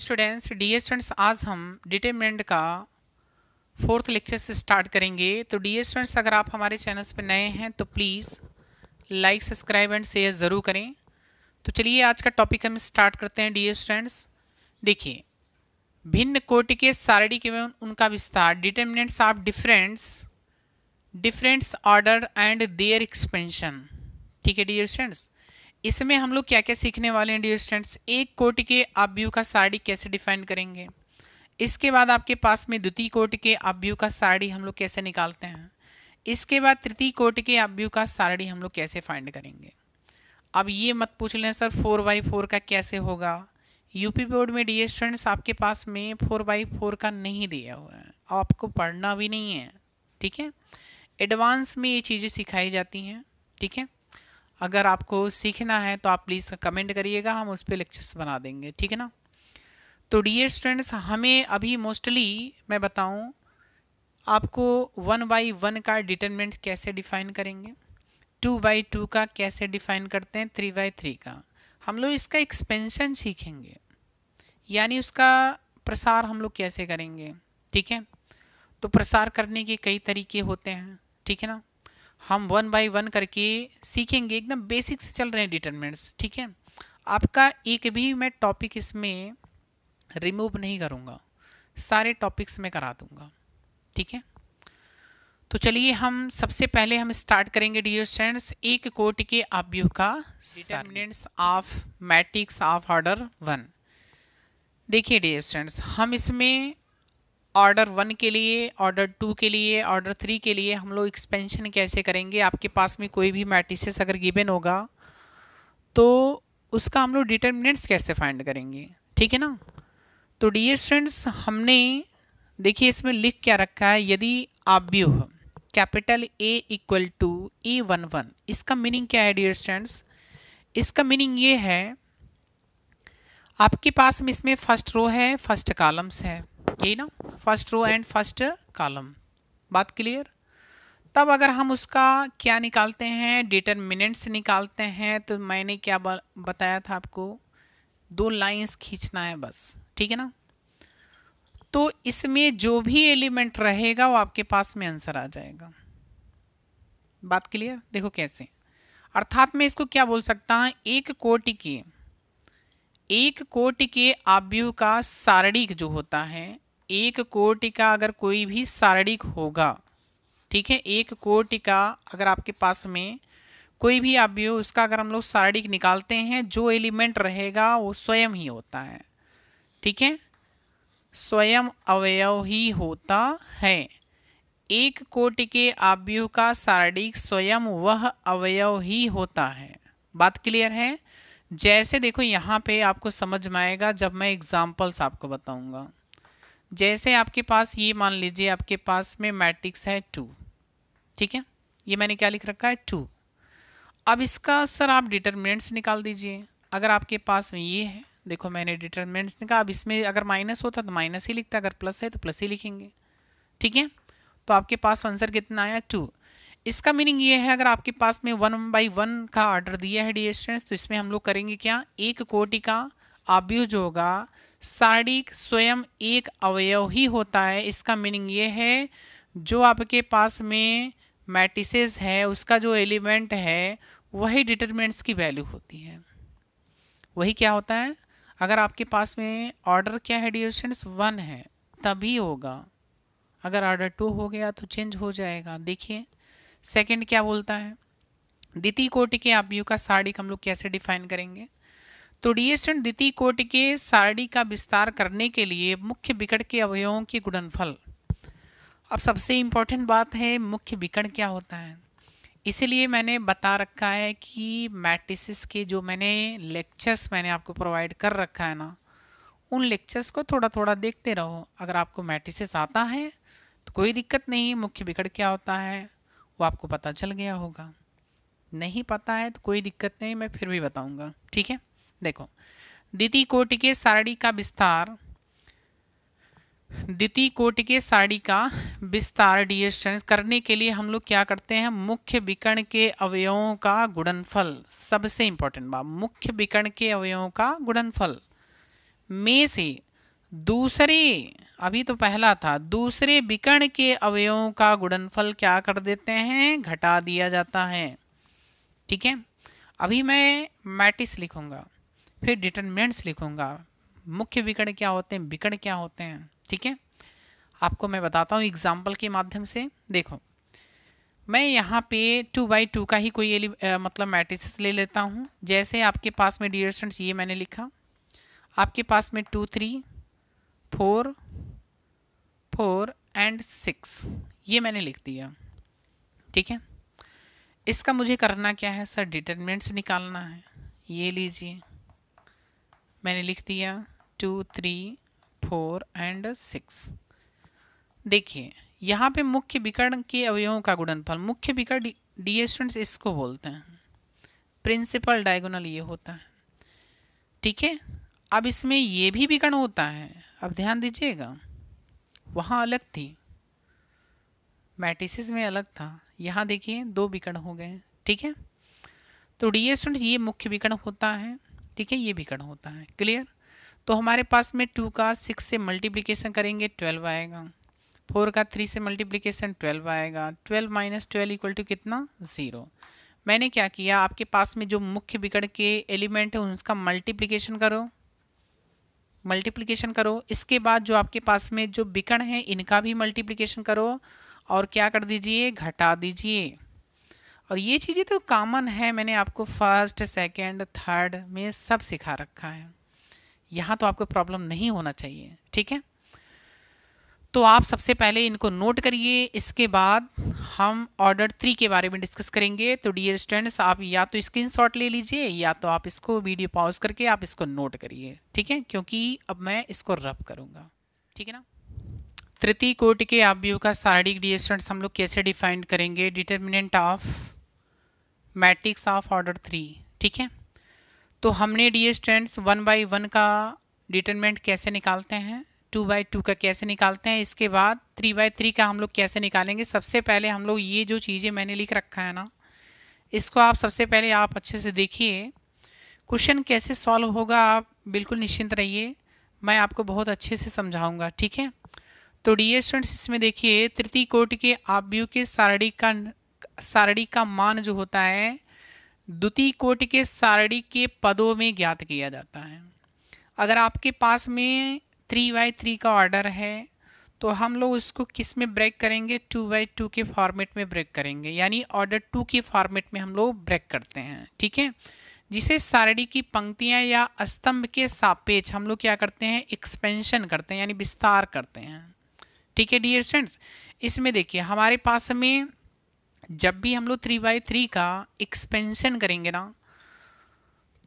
students D students आज हम डिटेमेंट का फोर्थ लेक्चर से स्टार्ट करेंगे तो डी स्टूडेंट्स अगर आप हमारे चैनल्स पर नए हैं तो please like subscribe and share ज़रूर करें तो चलिए आज का टॉपिक हम स्टार्ट करते हैं डी स्टूडेंट्स देखिए भिन्न कोटि के शारीरिक एवं उनका विस्तार determinants of differents differents order and their expansion ठीक है डी स्टूडेंट्स इसमें हम लोग क्या क्या सीखने वाले हैं डियर स्टूडेंट्स एक कोट के आव्यू का साड़ी कैसे डिफाइन करेंगे इसके बाद आपके पास में द्वितीय कोट के आव्यू का साड़ी हम लोग कैसे निकालते हैं इसके बाद तृतीय कोट के आव्यू का साड़ी हम लोग कैसे फाइंड करेंगे अब ये मत पूछ लें सर फोर बाई फोर का कैसे होगा यूपी बोर्ड में डियर स्टूडेंट्स आपके पास में फोर बाई फोर का नहीं दिया हुआ है आपको पढ़ना भी नहीं है ठीक है एडवांस में ये चीज़ें सिखाई जाती हैं ठीक है अगर आपको सीखना है तो आप प्लीज़ कमेंट करिएगा हम उस पर लेक्चर्स बना देंगे ठीक है ना तो डी स्टूडेंट्स हमें अभी मोस्टली मैं बताऊँ आपको वन बाई वन का डिटर्मेंट कैसे डिफाइन करेंगे टू बाई टू का कैसे डिफाइन करते हैं थ्री बाई थ्री का हम लोग इसका एक्सपेंशन सीखेंगे यानी उसका प्रसार हम लोग कैसे करेंगे ठीक है तो प्रसार करने के कई तरीके होते हैं ठीक है ना हम वन बाई वन करके सीखेंगे एकदम बेसिक से चल रहे हैं डिटर्मेंट्स ठीक है आपका एक भी मैं टॉपिक इसमें रिमूव नहीं करूँगा सारे टॉपिक्स में करा दूँगा ठीक है तो चलिए हम सबसे पहले हम स्टार्ट करेंगे डियर स्टूडेंट्स एक कोट के अवयव का determinants of matrix of order one देखिए डियर स्टूडेंट्स हम इसमें ऑर्डर वन के लिए ऑर्डर टू के लिए ऑर्डर थ्री के लिए हम लोग एक्सपेंशन कैसे करेंगे आपके पास में कोई भी मैट्रिसेस अगर गिवन होगा तो उसका हम लोग डिटर्मिनेंट्स कैसे फाइंड करेंगे ठीक है ना तो डी स्टूडेंट्स हमने देखिए इसमें लिख क्या रखा है यदि आप भी हो capital A equal to A one one इसका मीनिंग क्या है डियर स्टूडेंट्स इसका मीनिंग ये है आपके पास में इसमें फर्स्ट रो है फर्स्ट कॉलम्स है यही ना first row and first column बात क्लियर तब अगर हम उसका क्या निकालते हैं डिटरमिनेंट्स निकालते हैं तो मैंने क्या बताया था आपको दो लाइंस खींचना है बस ठीक है ना तो इसमें जो भी एलिमेंट रहेगा वो आपके पास में आंसर आ जाएगा बात क्लियर देखो कैसे अर्थात मैं इसको क्या बोल सकता हूँ एक कोटि के एक कोटि के आव्यूह का सारणिक जो होता है एक कोटि का अगर कोई भी सारणिक होगा ठीक है एक कोटि का अगर आपके पास में कोई भी आप भी उसका अगर हम लोग सारणिक निकालते हैं जो एलिमेंट रहेगा वो स्वयं ही होता है ठीक है स्वयं अवयव ही होता है एक कोटि के आव्यूह का सारणिक स्वयं वह अवयव ही होता है बात क्लियर है जैसे देखो यहाँ पे आपको समझ में आएगा जब मैं एग्जाम्पल्स आपको बताऊंगा जैसे आपके पास ये मान लीजिए आपके पास में मैट्रिक्स है टू ठीक है ये मैंने क्या लिख रखा है टू अब इसका सर आप डिटर्मिनेंट्स निकाल दीजिए अगर आपके पास में ये है देखो मैंने डिटर्मिनेंट्स निकाला अब इसमें अगर माइनस होता तो माइनस ही लिखता अगर प्लस है तो प्लस ही लिखेंगे ठीक है तो आपके पास आंसर कितना आया टू इसका मीनिंग ये है अगर आपके पास में वन बाई वन का ऑर्डर दिया है डी स्टूडेंट्स तो इसमें हम लोग करेंगे क्या एक कोटि का आब्यूज होगा शारीरिक स्वयं एक अवयव ही होता है इसका मीनिंग ये है जो आपके पास में मैटिसेस है उसका जो एलिमेंट है वही डिटरमिनेंट्स की वैल्यू होती है वही क्या होता है अगर आपके पास में ऑर्डर क्या है डिविशंस वन है तभी होगा अगर ऑर्डर टू हो गया तो चेंज हो जाएगा देखिए सेकंड क्या बोलता है द्वितीय कोटि के आप का साड़ी हम लोग कैसे डिफाइन करेंगे तो डीएसएन द्वितीय कोटि के सारणी का विस्तार करने के लिए मुख्य विकट के अवयवों के गुणनफल अब सबसे इम्पोर्टेंट बात है मुख्य विकट क्या होता है इसलिए मैंने बता रखा है कि मैट्रिसेस के जो मैंने लेक्चर्स मैंने आपको प्रोवाइड कर रखा है ना उन लेक्चर्स को थोड़ा थोड़ा देखते रहो अगर आपको मैट्रिसेस आता है तो कोई दिक्कत नहीं मुख्य विकट क्या होता है वो आपको पता चल गया होगा नहीं पता है तो कोई दिक्कत नहीं मैं फिर भी बताऊँगा ठीक है देखो द्वितीय कोटि के सारणी का विस्तार द्वितीय कोटि के सारणी का विस्तार डी करने के लिए हम लोग क्या करते हैं मुख्य विकर्ण के अवयवों का गुणनफल सबसे इंपॉर्टेंट बात मुख्य विकर्ण के अवयवों का गुणनफल में से दूसरे अभी तो पहला था दूसरे विकर्ण के अवयवों का गुणनफल क्या कर देते हैं घटा दिया जाता है ठीक है अभी मैं मैटिस लिखूंगा फिर डिटर्मिनेंट्स लिखूँगा मुख्य विकट क्या होते हैं विकट क्या होते हैं ठीक है आपको मैं बताता हूँ एग्जाम्पल के माध्यम से देखो मैं यहाँ पे टू बाई टू का ही कोई आ, मतलब मैट्रिस ले लेता हूँ जैसे आपके पास में डियर ये मैंने लिखा आपके पास में two three four four and six ये मैंने लिख दिया ठीक है इसका मुझे करना क्या है सर डिटर्मिनेंट्स निकालना है ये लीजिए मैंने लिख दिया two three four and six देखिए यहाँ पे मुख्य विकर्ण के अवयवों का गुणनफल मुख्य विकर्ण डी स्टूडेंट्स इसको बोलते हैं प्रिंसिपल डायगोनल ये होता है ठीक है अब इसमें ये भी विकर्ण होता है अब ध्यान दीजिएगा वहाँ अलग थी मैटिसिस में अलग था यहाँ देखिए दो विकर्ण हो गए ठीक है तो डी ये मुख्य विकर्ण होता है ठीक है ये विकर्ण होता है क्लियर तो हमारे पास में टू का सिक्स से मल्टीप्लीकेशन करेंगे ट्वेल्व आएगा फोर का थ्री से मल्टीप्लीकेशन ट्वेल्व आएगा twelve minus twelve equal to कितना ज़ीरो मैंने क्या किया आपके पास में जो मुख्य बिगड़ के एलिमेंट है उसका मल्टीप्लिकेशन करो मल्टीप्लिकेशन करो इसके बाद जो आपके पास में जो बिकड़ है इनका भी मल्टीप्लिकेशन करो और क्या कर दीजिए घटा दीजिए और ये चीज़ें तो कॉमन है मैंने आपको फर्स्ट सेकंड, थर्ड में सब सिखा रखा है यहाँ तो आपको प्रॉब्लम नहीं होना चाहिए ठीक है तो आप सबसे पहले इनको नोट करिए इसके बाद हम ऑर्डर थ्री के बारे में डिस्कस करेंगे तो डियर स्टूडेंट्स आप या तो स्क्रीनशॉट ले लीजिए या तो आप इसको वीडियो पॉज करके आप इसको नोट करिए ठीक है क्योंकि अब मैं इसको रब करूँगा ठीक है ना तृतीय कोट के आप का शारीरिक डियर स्टूडेंट्स हम लोग कैसे डिफाइन करेंगे determinant of matrix of order three ठीक है तो हमने dear students one by one का डिटरमेंट कैसे निकालते हैं टू बाई टू का कैसे निकालते हैं इसके बाद थ्री बाई थ्री का हम लोग कैसे निकालेंगे सबसे पहले हम लोग ये जो चीज़ें मैंने लिख रखा है ना इसको आप सबसे पहले आप अच्छे से देखिए क्वेश्चन कैसे सॉल्व होगा आप बिल्कुल निश्चिंत रहिए मैं आपको बहुत अच्छे से समझाऊंगा ठीक है तो डी एस्टूडेंट्स इसमें देखिए तृतीय कोट के आप के सारणी का सारणी का मान जो होता है द्वितीय कोटि के सारणी के पदों में ज्ञात किया जाता है अगर आपके पास में थ्री बाई थ्री का ऑर्डर है तो हम लोग उसको किस में ब्रेक करेंगे टू बाई टू के फॉर्मेट में ब्रेक करेंगे यानी ऑर्डर टू के फॉर्मेट में हम लोग ब्रेक करते हैं ठीक है जिसे सारणी की पंक्तियां या स्तंभ के सापेक्ष हम लोग क्या करते हैं एक्सपेंशन करते हैं यानी विस्तार करते हैं ठीक है डियर फ्रेंड्स इसमें देखिए हमारे पास में जब भी हम लोग थ्री बाई थ्री का एक्सपेंशन करेंगे ना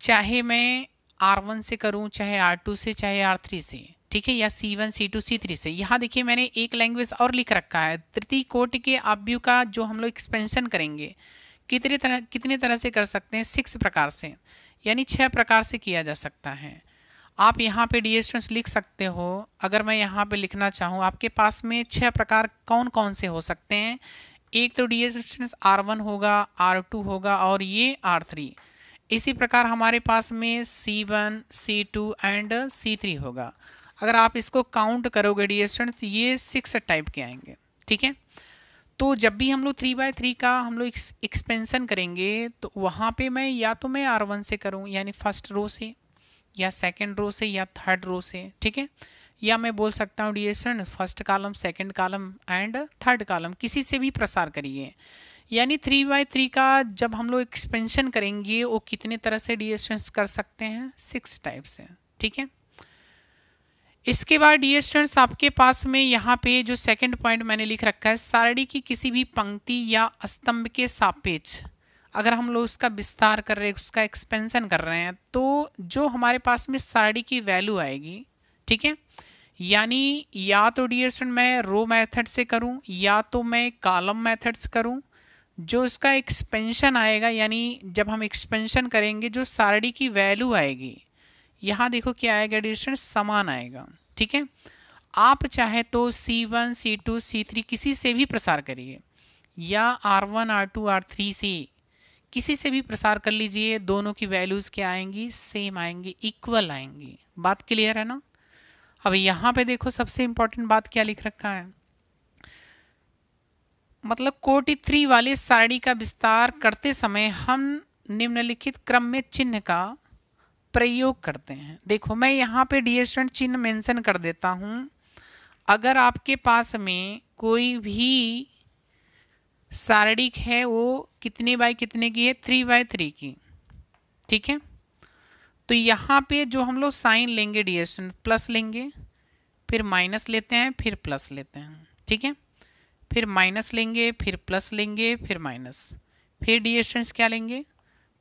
चाहे मैं आर वन से करूं चाहे आर टू से चाहे आर थ्री से ठीक है या C one C two C three से यहाँ देखिए मैंने एक लैंग्वेज और लिख रखा है तृतीय कोट के अभ्यू का जो हम लोग एक्सपेंशन करेंगे कितने तरह कितने तरह से कर सकते हैं सिक्स प्रकार से यानी छः प्रकार से किया जा सकता है आप यहाँ पे डी स्टूडेंट्स लिख सकते हो अगर मैं यहाँ पे लिखना चाहूँ आपके पास में छः प्रकार कौन कौन से हो सकते हैं एक तो डी आर वन होगा आर टू होगा और ये आर थ्री इसी प्रकार हमारे पास में C one C two and C three होगा अगर आप इसको काउंट करोगे डी तो ये सिक्स टाइप के आएंगे ठीक है तो जब भी हम लोग थ्री बाय थ्री का हम लोग एक्सपेंसन करेंगे तो वहाँ पे मैं या तो मैं आर वन से करूँ यानी फर्स्ट रो से या सेकेंड रो से या थर्ड रो से ठीक है या मैं बोल सकता हूँ dear first column second column and third column किसी से भी प्रसार करिए यानी थ्री बाई थ्री का जब हम लोग एक्सपेंशन करेंगे वो कितने तरह से डियर कर सकते हैं सिक्स टाइप से ठीक है इसके बाद डियर आपके पास में यहाँ पे जो सेकंड पॉइंट मैंने लिख रखा है सारणी की किसी भी पंक्ति या स्तंभ के सापेक्ष अगर हम लोग उसका विस्तार कर रहे हैं उसका एक्सपेंशन कर रहे हैं तो जो हमारे पास में सारणी की वैल्यू आएगी ठीक है यानी या तो डियर मैं रो मेथड से करूं या तो मैं कॉलम मेथड से करूं जो इसका एक्सपेंशन आएगा यानी जब हम एक्सपेंशन करेंगे जो सारणी की वैल्यू आएगी यहाँ देखो क्या आएगा डिस्टेंस समान आएगा ठीक है आप चाहे तो C one C two C three किसी से भी प्रसार करिए या R one R two R three C किसी से भी प्रसार कर लीजिए दोनों की वैल्यूज़ क्या आएंगी सेम आएंगी इक्वल आएंगी बात क्लियर है ना अब यहाँ पे देखो सबसे इम्पोर्टेंट बात क्या लिख रखा है मतलब कोटि थ्री वाली सारणी का विस्तार करते समय हम निम्नलिखित क्रम में चिन्ह का प्रयोग करते हैं देखो मैं यहाँ पे डी चिन्ह मेंशन कर देता हूँ अगर आपके पास में कोई भी सारणिक है वो कितने बाय कितने की है थ्री बाय थ्री की ठीक है तो यहाँ पे जो हम लोग साइन लेंगे डिएशन प्लस लेंगे फिर माइनस लेते हैं फिर प्लस लेते हैं ठीक है फिर माइनस लेंगे फिर प्लस लेंगे फिर माइनस फिर डिएशंस क्या लेंगे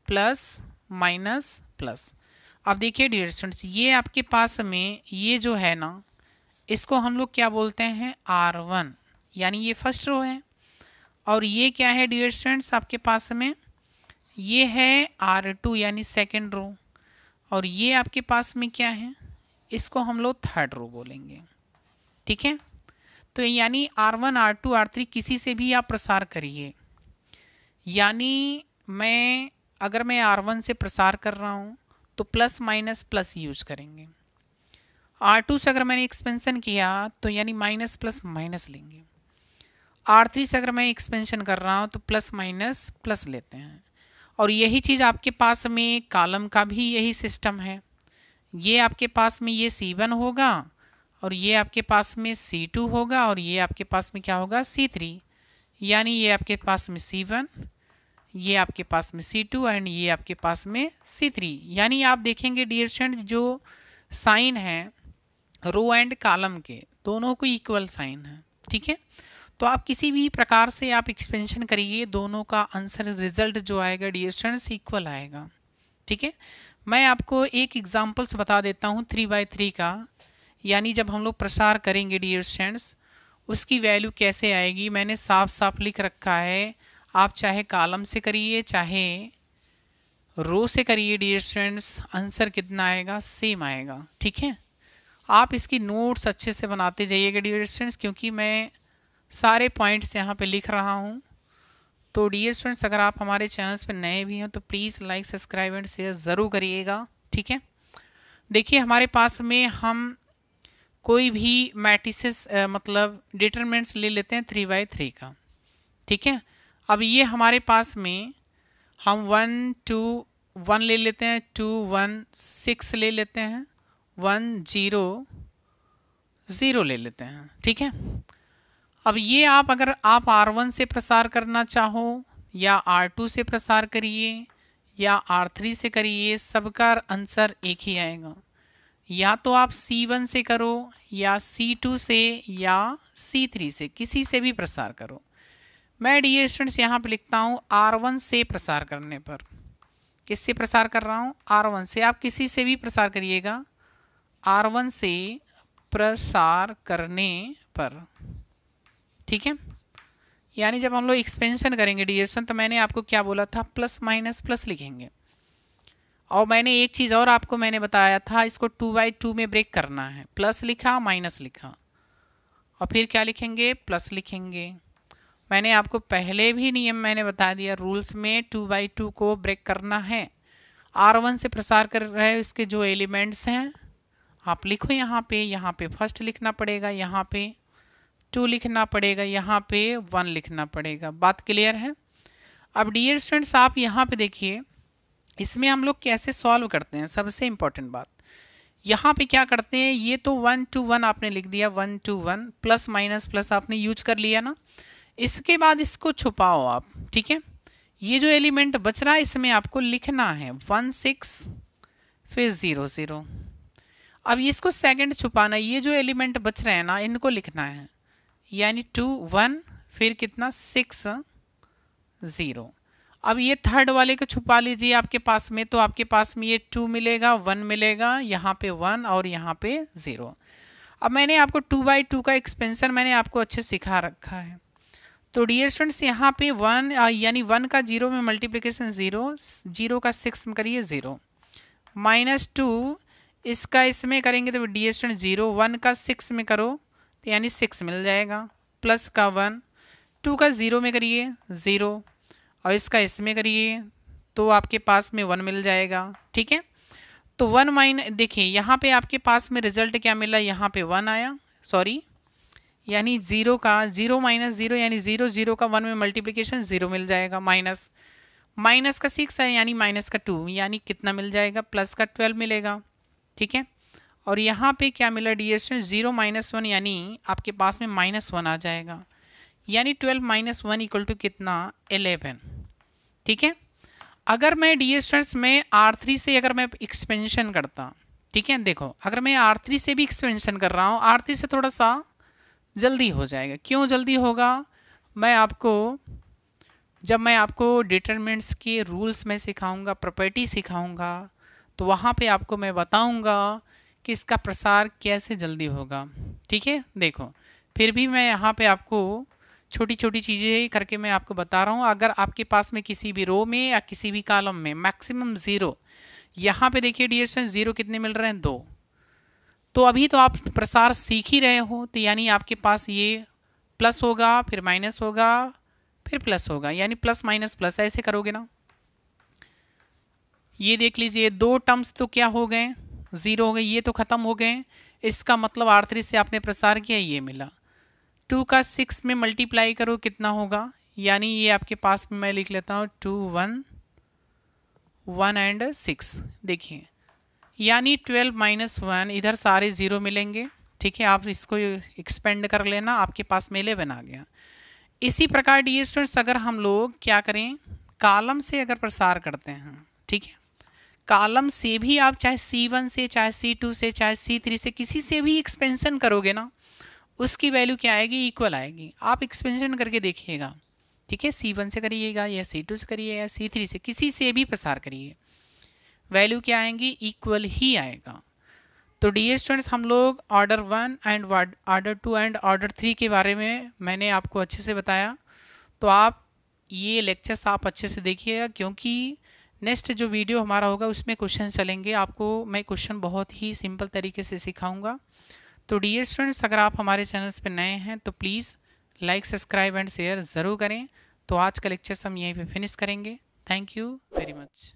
प्लस माइनस प्लस अब देखिए डिएशंस ये आपके पास में ये जो है ना इसको हम लोग क्या बोलते हैं आर वन यानी ये फर्स्ट रो है और ये क्या है डियर आपके पास में ये है आर टू यानी सेकेंड रो और ये आपके पास में क्या है इसको हम लोग थर्ड रो बोलेंगे ठीक है तो यानी R one R two R three किसी से भी आप प्रसार करिए यानी मैं अगर मैं आर वन से प्रसार कर रहा हूँ तो प्लस माइनस प्लस यूज करेंगे आर टू से अगर मैंने एक्सपेंशन किया तो यानी माइनस प्लस माइनस लेंगे आर थ्री से अगर मैं एक्सपेंशन कर रहा हूँ तो प्लस माइनस प्लस लेते हैं और यही चीज़ आपके पास में कॉलम का भी यही सिस्टम है ये आपके पास में ये सी वन होगा और ये आपके पास में सी टू होगा और ये आपके पास में क्या होगा सी थ्री यानी ये आपके पास में सी वन ये आपके पास में सी टू एंड ये आपके पास में सी थ्री यानी आप देखेंगे डियर स्टूडेंट जो साइन है रो एंड कॉलम के दोनों को इक्वल साइन है ठीक है तो आप किसी भी प्रकार से आप एक्सपेंशन करिए दोनों का आंसर रिजल्ट जो आएगा डी स्टूडेंट्स इक्वल आएगा ठीक है मैं आपको एक एग्जाम्पल्स बता देता हूँ थ्री बाई थ्री का यानी जब हम लोग प्रसार करेंगे डी स्टूडेंट्स उसकी वैल्यू कैसे आएगी मैंने साफ साफ लिख रखा है आप चाहे कालम से करिए चाहे रो से करिए डी स्टूडेंट्स आंसर कितना आएगा सेम आएगा ठीक है आप इसकी नोट्स अच्छे से बनाते जाइएगा डी स्टूडेंट्स क्योंकि मैं सारे पॉइंट्स यहाँ पे लिख रहा हूँ तो डी स्टूडेंट्स अगर आप हमारे चैनल्स पे नए भी हैं तो please like subscribe and share ज़रूर करिएगा ठीक है देखिए हमारे पास में हम कोई भी मैटिसेस मतलब डिटरमेंट्स ले लेते हैं थ्री बाई थ्री का ठीक है अब ये हमारे पास में हम वन टू वन ले लेते हैं टू वन सिक्स ले लेते हैं वन जीरो ज़ीरो ले लेते हैं ठीक है अब ये आप अगर आप R1 से प्रसार करना चाहो या R2 से प्रसार करिए या R3 से करिए सबका आंसर एक ही आएगा या तो आप C1 से करो या C2 से या C3 से किसी से भी प्रसार करो मैं डी स्टूडेंट्स यहाँ पर लिखता हूँ R1 से प्रसार करने पर किससे प्रसार कर रहा हूँ R1 से आप किसी से भी प्रसार करिएगा R1 से प्रसार करने पर ठीक है यानी जब हम लोग एक्सपेंशन करेंगे डिजेशन तो मैंने आपको क्या बोला था प्लस माइनस प्लस लिखेंगे और मैंने एक चीज़ और आपको मैंने बताया था इसको टू बाई टू में ब्रेक करना है प्लस लिखा माइनस लिखा और फिर क्या लिखेंगे प्लस लिखेंगे मैंने आपको पहले भी नियम मैंने बता दिया रूल्स में टू बाई टू को ब्रेक करना है आर वन से प्रसार कर रहे उसके जो एलिमेंट्स हैं आप लिखो यहाँ पे यहाँ पे फर्स्ट लिखना पड़ेगा यहाँ पर टू लिखना पड़ेगा यहाँ पे वन लिखना पड़ेगा बात क्लियर है अब डियर स्टूडेंट्स आप यहाँ पे देखिए इसमें हम लोग कैसे सॉल्व करते हैं सबसे इम्पॉर्टेंट बात यहाँ पे क्या करते हैं ये तो वन टू वन आपने लिख दिया one two one plus minus plus आपने यूज कर लिया ना इसके बाद इसको छुपाओ आप ठीक है ये जो एलिमेंट बच रहा है इसमें आपको लिखना है वन सिक्स फिर ज़ीरो ज़ीरो अब इसको सेकंड छुपाना ये जो एलिमेंट बच रहे हैं ना इनको लिखना है यानी टू वन फिर कितना सिक्स ज़ीरो अब ये थर्ड वाले को छुपा लीजिए आपके पास में तो आपके पास में ये टू मिलेगा वन मिलेगा यहाँ पे वन और यहाँ पे ज़ीरो अब मैंने आपको टू बाई टू का एक्सपेंसर मैंने आपको अच्छे सिखा रखा है तो डियर स्टूडेंट्स यहाँ पे वन यानी वन का जीरो में मल्टीप्लिकेशन ज़ीरो जीरो का सिक्स में करिए ज़ीरो माइनस टू इसका इसमें करेंगे तो डी एस्टूडेंट जीरो वन का सिक्स में करो तो यानी सिक्स मिल जाएगा प्लस का वन टू का ज़ीरो में करिए ज़ीरो और इसका इसमें करिए तो आपके पास में वन मिल जाएगा ठीक है तो वन माइन देखिए यहाँ पे आपके पास में रिजल्ट क्या मिला यहाँ पे वन आया सॉरी यानी ज़ीरो का ज़ीरो माइनस ज़ीरो यानी ज़ीरो ज़ीरो का वन में मल्टीप्लिकेशन ज़ीरो मिल जाएगा माइनस माइनस का सिक्स है यानी माइनस का टू यानी कितना मिल जाएगा प्लस का ट्वेल्व मिलेगा ठीक है और यहाँ पे क्या मिला D S zero minus one यानी आपके पास में माइनस वन आ जाएगा यानी twelve minus one equal to कितना एलेवन ठीक है अगर मैं डी में आर थ्री से अगर मैं एक्सपेंशन करता ठीक है देखो अगर मैं आर थ्री से भी एक्सपेंशन कर रहा हूँ आर थ्री से थोड़ा सा जल्दी हो जाएगा क्यों जल्दी होगा मैं आपको जब मैं आपको डिटर्मेंट्स के रूल्स में सिखाऊंगा प्रॉपर्टी सिखाऊंगा तो वहाँ पे आपको मैं बताऊंगा कि इसका प्रसार कैसे जल्दी होगा ठीक है देखो फिर भी मैं यहाँ पे आपको छोटी छोटी चीज़ें करके मैं आपको बता रहा हूँ अगर आपके पास में किसी भी रो में या किसी भी कॉलम में मैक्सिमम ज़ीरो यहाँ पे देखिए डी एस ज़ीरो कितने मिल रहे हैं दो तो अभी तो आप प्रसार सीख ही रहे हो तो यानी आपके पास ये प्लस होगा फिर माइनस होगा फिर प्लस होगा यानी प्लस माइनस प्लस ऐसे करोगे ना ये देख लीजिए दो टर्म्स तो क्या हो गए ज़ीरो हो गए ये तो ख़त्म हो गए इसका मतलब आर थ्री से आपने प्रसार किया ये मिला टू का सिक्स में मल्टीप्लाई करो कितना होगा यानी ये आपके पास में मैं लिख लेता हूँ two one one and six देखिए यानी ट्वेल्व माइनस वन इधर सारे ज़ीरो मिलेंगे ठीक है आप इसको एक्सपेंड कर लेना आपके पास में इलेवन आ गया इसी प्रकार डी स्टूडेंट्स अगर हम लोग क्या करें कालम से अगर प्रसार करते हैं ठीक है कॉलम से भी आप चाहे सी वन से चाहे सी टू से चाहे सी थ्री से किसी से भी एक्सपेंशन करोगे ना उसकी वैल्यू क्या आएगी इक्वल आएगी आप एक्सपेंशन करके देखिएगा ठीक है सी वन से करिएगा या सी टू से करिए या सी थ्री से किसी से भी पसार करिए वैल्यू क्या आएंगी इक्वल ही आएगा तो डी स्टूडेंट्स हम लोग order one and order two and order three के बारे में मैंने आपको अच्छे से बताया तो आप ये लेक्चर्स आप अच्छे से देखिएगा क्योंकि नेक्स्ट जो वीडियो हमारा होगा उसमें क्वेश्चन चलेंगे आपको मैं क्वेश्चन बहुत ही सिंपल तरीके से सिखाऊंगा तो डी स्टूडेंट्स अगर आप हमारे चैनल्स पर नए हैं तो please like subscribe and share ज़रूर करें तो आज का लेक्चर्स हम यहीं पे फिनिश करेंगे थैंक यू वेरी मच